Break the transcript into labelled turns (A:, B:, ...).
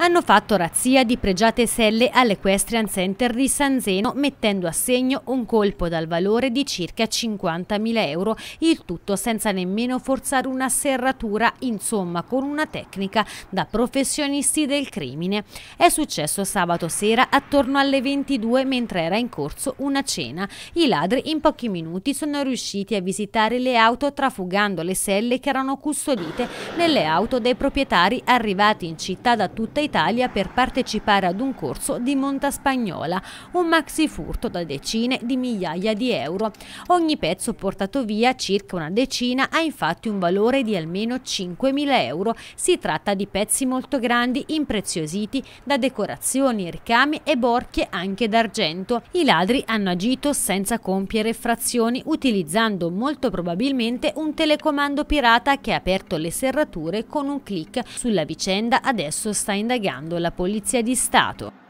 A: hanno fatto razzia di pregiate selle all'Equestrian Center di San Zeno mettendo a segno un colpo dal valore di circa 50.000 euro, il tutto senza nemmeno forzare una serratura, insomma con una tecnica da professionisti del crimine. È successo sabato sera attorno alle 22 mentre era in corso una cena. I ladri in pochi minuti sono riusciti a visitare le auto trafugando le selle che erano custodite nelle auto dei proprietari arrivati in città da tutta Italia dall'Italia per partecipare ad un corso di monta spagnola, un maxi furto da decine di migliaia di euro. Ogni pezzo portato via, circa una decina, ha infatti un valore di almeno 5.000 euro. Si tratta di pezzi molto grandi, impreziositi da decorazioni, ricami e borchie anche d'argento. I ladri hanno agito senza compiere frazioni, utilizzando molto probabilmente un telecomando pirata che ha aperto le serrature con un clic. Sulla vicenda adesso sta indagando indagando la Polizia di Stato.